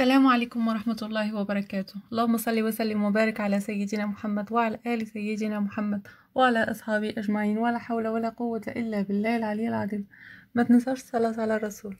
السلام عليكم ورحمة الله وبركاته اللهم صل وسلم وبارك على سيدنا محمد وعلى آل سيدنا محمد وعلى أصحابه أجمعين ولا حول ولا قوة إلا بالله العلي العظيم ما تنساش الصلاة على الرسول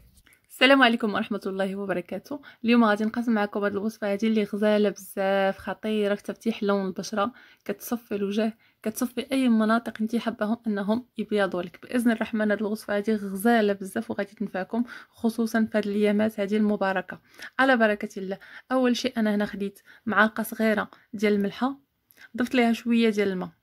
السلام عليكم ورحمه الله وبركاته اليوم غادي نقسم معكم هذه الوصفه هذه اللي غزاله بزاف خطيره في تفتيح لون البشره كتصفي الوجه كتصفي اي مناطق انت حباهم انهم يبيضوا لك باذن الرحمن هذه الوصفه هذه غزاله بزاف وغادي تنفعكم خصوصا في هذه الايامات هذه المباركه على بركه الله اول شيء انا هنا خديت معلقه صغيره ديال الملحه ضفت ليها شويه ديال الماء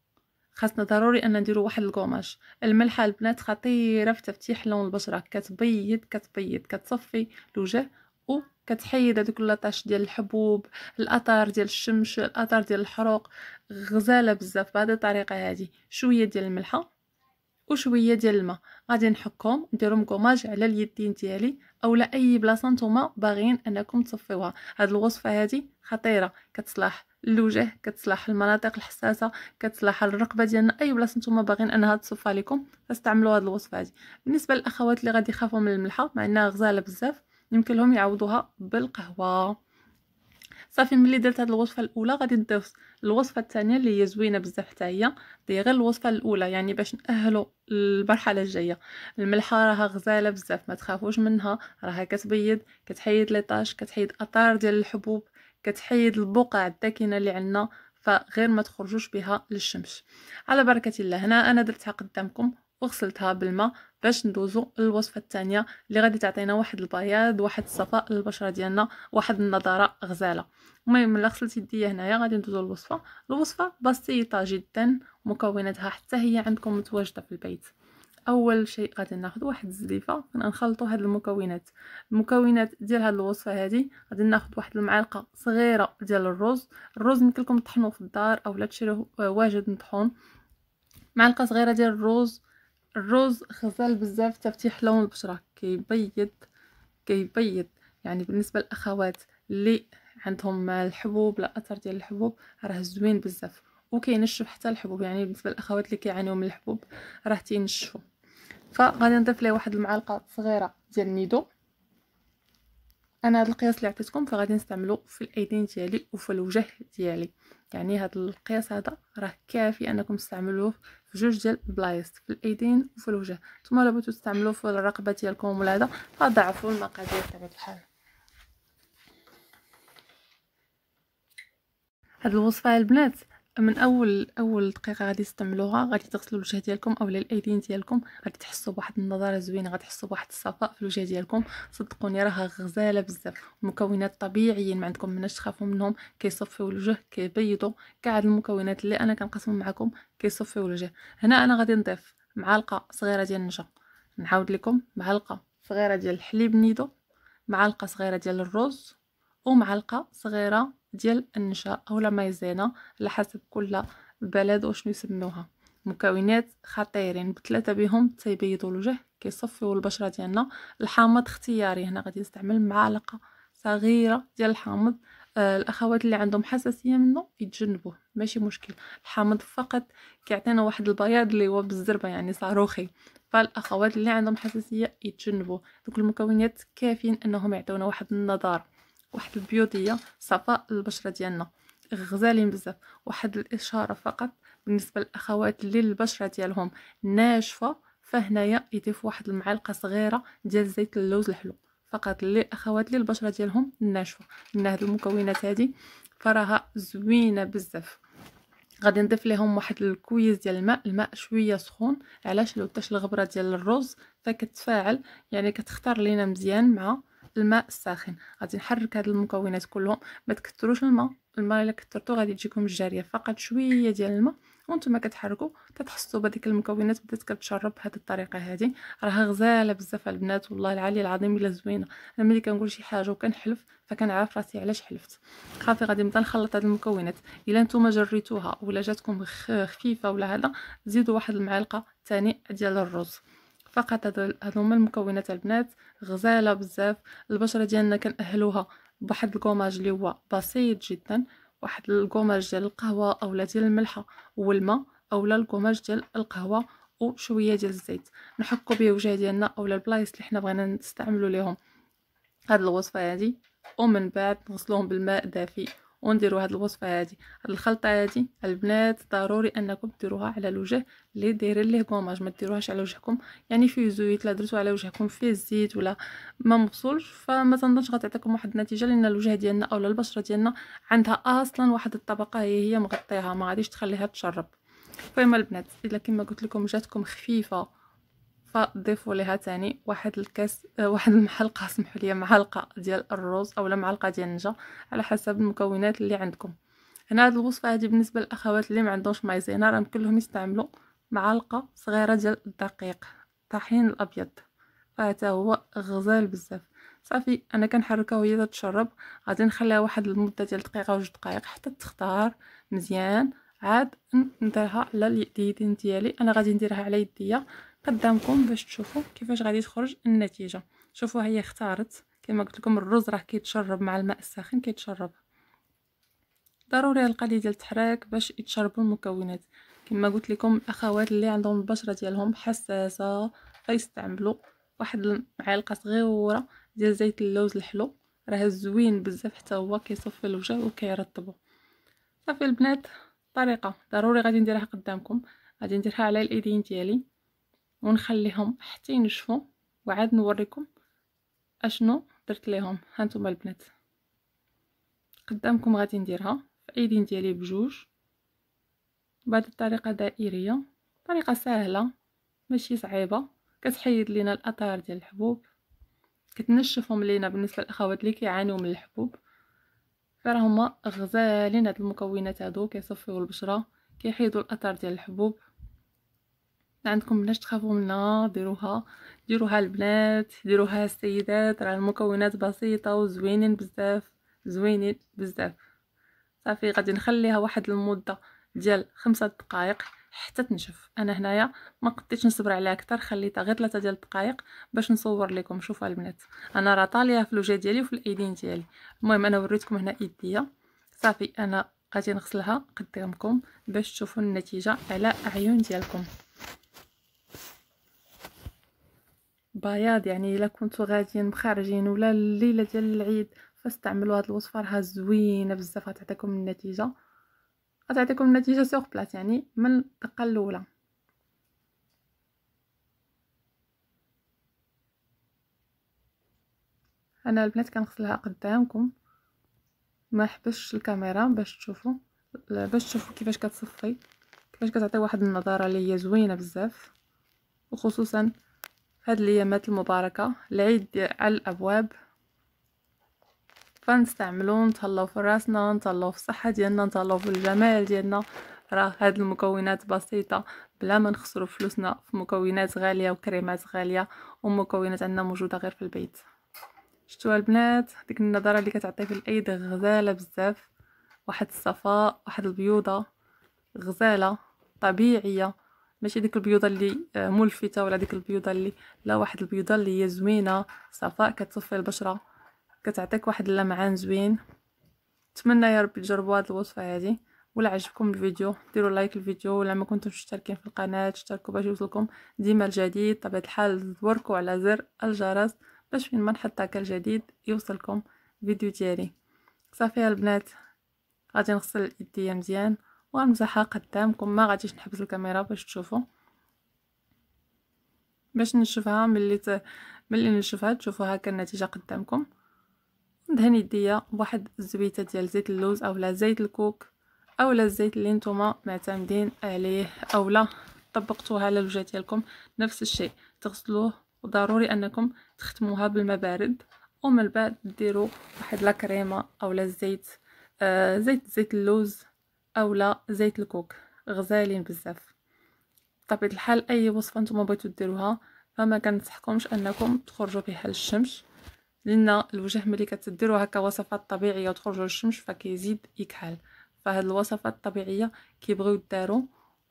خاصنا ضروري ان نديرو واحد القماش الملحه البنات خطيره في تفتيح لون البشره كتبيض كتبيض كتصفي الوجه وكتحيد كتحيد هذوك لاطاش ديال الحبوب الاثار ديال الشمس الاثار ديال الحروق غزاله بزاف بهذه الطريقه هذه شويه ديال الملحه وشويه ديال الماء غادي نحكهم نديرهم كوماج على اليدين ديالي اولا اي بلاصه نتوما باغيين انكم تصفيوها هاد الوصفه هادي خطيره كتصلح الوجه كتصلح المناطق الحساسه كتصلح الرقبه ديالنا اي بلاصه نتوما باغيين انها تصفى لكم فاستعملوا هذه الوصفه هذه بالنسبه للاخوات اللي غادي يخافوا من الملحه مع انها غزاله بزاف يمكن لهم يعوضوها بالقهوه صافي ملي درت هاد الوصفه الاولى غادي ندوز الوصفه الثانيه اللي هي زوينه بزاف حتى هي دي غير الوصفه الاولى يعني باش ناهلوا المرحله الجايه الملحه راها غزاله بزاف ما تخافوش منها راها كتبيض كتحيد ليطاج كتحيد اثار ديال الحبوب كتحيد البقع الداكنه اللي عندنا فغير ما تخرجوش بها للشمس على بركه الله هنا انا درتها قدامكم وغسلتها بالماء باش ندوزو للوصفه الثانيه اللي غادي تعطينا واحد البياض واحد الصفاء للبشره ديالنا واحد النضاره غزاله المهم ملي غسلت يديا هنايا غادي ندوزو للوصفه الوصفه بسيطه جدا مكوناتها حتى هي عندكم متواجده في البيت اول شيء غادي ناخذ واحد الزليفه غنخلطوا هاد المكونات المكونات ديال هاد الوصفه هادي غادي ناخذ واحد المعلقه صغيره ديال الرز الرز لكم تطحنوه في الدار اولا تشريوه آه، واجد مطحون معلقه صغيره ديال الرز الرز غزال بزاف تفتح لون البشره كيبيض كيبيض يعني بالنسبه للاخوات اللي عندهم الحبوب لا اثر ديال الحبوب راه زوين بزاف وكينشف حتى الحبوب يعني بالنسبه للاخوات اللي كيعانيو من الحبوب راه تينشفوا فغادي نضيف ليه واحد المعلقه صغيره ديال النيدو انا هذا القياس اللي عطيتكم فغادي نستعملو في الايدين ديالي وفي الوجه ديالي يعني هذا القياس هذا راه كافي انكم تستعملوه في جوج ديال البلايص في الايدين وفي الوجه ثم لو بغيتو تستعملوه في الرقبه ديالكم ولا هذا فضعفوا المقادير تبع الحال هاد الوصفه البنات من اول اول دقيقه غادي تستعملوها غادي تغسلوا الوجه ديالكم اولا الايدين ديالكم غادي تحسوا بواحد النضاره زوينه غادي تحسوا بواحد الصفاء في الوجه ديالكم صدقوني راها غزاله بزاف مكونات طبيعيين ما عندكم مناش تخافوا منهم كيصفيو الوجه كيبيضوا كاع المكونات اللي انا كنقسم معكم كيصفيو الوجه هنا انا غادي نضيف معلقه صغيره ديال النشا نعاود لكم معلقه صغيره ديال الحليب نيدو معلقه صغيره ديال الرز ومعلقه صغيره ديال النشا او لا مايزينا على حسب كل بلد وشنو يسموها مكونات خطيرين بثلاثه بهم تيبيضوا الوجه كيصفيو البشره ديالنا الحامض اختياري هنا غادي نستعمل معلقه صغيره ديال الحامض آه، الاخوات اللي عندهم حساسيه منه يتجنبوه ماشي مشكل الحامض فقط كيعطينا واحد البياض اللي هو بالزربه يعني صاروخي فالاخوات اللي عندهم حساسيه يتجنبوه دوك المكونات كافيين انهم يعطيونا واحد النضاره واحد البيوضيه صفاء للبشره ديالنا غزالين بزاف واحد الاشاره فقط بالنسبه للاخوات اللي البشره ديالهم ناشفه فهنايا يضيف واحد المعلقه صغيره ديال زيت اللوز الحلو فقط للاخوات اللي البشره ديالهم ناشفه من هاد المكونات هادي فراها زوينه بزاف غادي نضيف لهم واحد الكويز ديال الماء الماء شويه سخون علاش لو الغبره ديال الرز فكتفاعل يعني كتختار لينا مزيان مع الماء الساخن غادي نحرك هاد المكونات كلهم ما تكثروش الماء الماء الا كثرتو غادي تجيكم الجاريه فقط شويه ديال الماء وانتم كتحركوا تتحصوا بهذيك المكونات بدات كتشرب بهذه الطريقه هذه راها غزاله بزاف البنات والله العلي العظيم الا زوينه انا ملي كنقول شي حاجه وكنحلف فكنعرف راسي علاش حلفت صافي غادي نبدا نخلط هاد المكونات الا نتوما جريتوها ولا جاتكم خفيفه ولا هذا زيدوا واحد المعلقه ثاني ديال الرز فقط هادو هما المكونات البنات غزاله بزاف البشره ديالنا كنأهلوها بواحد الكوماج اللي هو بسيط جدا واحد الكوماج ديال القهوه اولا ديال الملحه والماء اولا الكوماج ديال القهوه وشويه ديال الزيت نحكو به وجه ديالنا اولا البلايص اللي حنا بغينا نستعملو ليهم هاد الوصفه هادي ومن بعد نغسلوهم بالماء دافي ونديروا هاد الوصفه هادي هاد الخلطه هادي البنات ضروري انكم ديروها على الوجه اللي دايرين ليه كوماج ما ديروهاش على وجهكم يعني فيه زيت لا درتو على وجهكم فيه الزيت ولا ما مبصولش فما تنضش غتعطيكم واحد النتيجه لان الوجه ديالنا اولا البشره ديالنا عندها اصلا واحد الطبقه هي هي مغطيها ما غاديش تخليها تشرب فيما البنات الا كما قلت لكم جاتكم خفيفه فضيفوا لها تاني واحد الكاس آه، واحد المعلقه سمحوا لي معلقه ديال الرز اولا معلقه ديال النجا على حسب المكونات اللي عندكم هنا هاد الوصفه هادي بالنسبه للاخوات اللي ما عندهمش مايزينا يمكن لهم يستعملوا معلقه صغيره ديال الدقيق الطحين الابيض فحتى هو غزال بزاف صافي انا كنحركها وهي تتشرب غادي نخليها واحد المده ديال دقيقه وجوج دقائق حتى تختار مزيان عاد نديرها على اليدين ديالي انا غادي نديرها على يديا قدامكم باش تشوفوا كيفاش غادي تخرج النتيجه شوفوا هي اختارت كما قلت لكم الرز راه كيتشرب مع الماء الساخن كيتشرب ضروري القليل ديال التحراك باش يتشربوا المكونات كما قلت لكم الاخوات اللي عندهم البشره ديالهم حساسه غيستعملوا واحد معلقه صغيره ديال زيت اللوز الحلو راه زوين بزاف حتى هو كيصفي الوجه وكيرطبو صافي البنات طريقه ضروري غادي نديرها قدامكم غادي نديرها على الايدين ديالي ونخليهم حتى ينشفوا وعاد نوريكم اشنو درت ليهم هانتوما البنات قدامكم غادي نديرها في ايدين ديالي بجوج بهذه الطريقه دائريه طريقه سهله ماشي صعيبه كتحيد لينا الاثار ديال الحبوب كتنشفهم لينا بالنسبه للاخوات اللي كيعانيو من الحبوب فراهما غزالين هاد المكونات هادو كيصفيو البشره كيحيدوا الاثار ديال الحبوب عندكم بلاش تخافوا منها ديروها ديروها البنات ديروها السيدات راه المكونات بسيطه وزوينين بزاف زوينين بزاف صافي غادي نخليها واحد المده ديال خمسة دقائق حتى تنشف انا هنايا ما قديتش نصبر عليها اكثر خليتها غير ثلاثه ديال الدقائق باش نصور لكم شوفوا البنات انا راه طاليه في الوجه ديالي وفي الايدين ديالي المهم انا وريتكم هنا ايديا صافي انا غادي نغسلها قدامكم باش تشوفوا النتيجه على اعين ديالكم بياض يعني الا كنتو غاديين مخارجين ولا الليله ديال العيد فاستعملوا هاد الوصفه راها زوينه بزاف غتعطيكم النتيجه غتعطيكم النتيجه سوغ بلاص يعني من الدقه الاولى انا البنات كنغسلها قدامكم ما حبش الكاميرا باش تشوفوا باش تشوفوا كيفاش كتصفي كيفاش كتعطي واحد النظاره اللي هي زوينه بزاف وخصوصا هاد الأيامات المباركة العيد على الأبواب فنستعملو نتهلاو في راسنا نتهلاو في الصحة ديالنا نتهلاو في الجمال ديالنا راه هاد المكونات بسيطة بلا ما نخسرو فلوسنا في مكونات غالية وكريمات غالية ومكونات عندنا موجودة غير في البيت شتوها البنات ديك النظرة اللي كتعطي في العيد غزالة بزاف واحد الصفاء واحد البيوضة غزالة طبيعية ماشي ديك البيوضه اللي آه، ملفته ولا ديك البيوضه اللي لا واحد البيوضه اللي هي زوينه صفاء كتصفي البشره كتعطيك واحد اللمعان زوين نتمنى يا ربي تجربوا هذه الوصفه هذه ولا عجبكم الفيديو ديروا لايك الفيديو ولا ما كنتوش مشتركين في القناه تشتركوا باش يوصلكم ديما الجديد طبعا الحال تبركوا على زر الجرس باش فين ما نحط هكا الجديد يوصلكم فيديو ديالي صافي البنات غادي نغسل يدي مزيان وغنمسحها قدامكم ما غاديش نحبس الكاميرا باش تشوفوا باش نشوفها ملي ت... ملي نشوفها تشوفوا هكا النتيجه قدامكم ندهن يديا بواحد الزبيته ديال زيت اللوز اولا زيت الكوك اولا الزيت اللي نتوما معتمدين عليه اولا طبقتوها على الوجه ديالكم نفس الشيء تغسلوه وضروري انكم تختموها بالماء بارد ومن بعد ديروا واحد لا كريمه اولا الزيت آه زيت زيت اللوز اولا زيت الكوك غزالين بزاف بطبيعه الحال اي وصفه نتوما بغيتو ديروها فما كنصحكمش انكم تخرجوا فيها للشمس لان الوجه ملي كتديروا هكا وصفات طبيعيه وتخرجوا للشمس فكيزيد يكحل فهاد الوصفات الطبيعيه كيبغيو داروا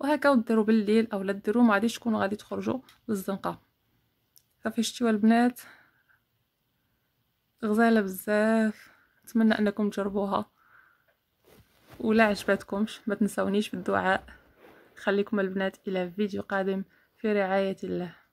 وهكا وديروا بالليل اولا ديروا ما غاديش تكونوا غادي تخرجوا للزنقه صافي شتيوا البنات غزاله بزاف نتمنى انكم تجربوها ولا عجبتكمش ما تنسونيش بالدعاء خليكم البنات الى فيديو قادم في رعايه الله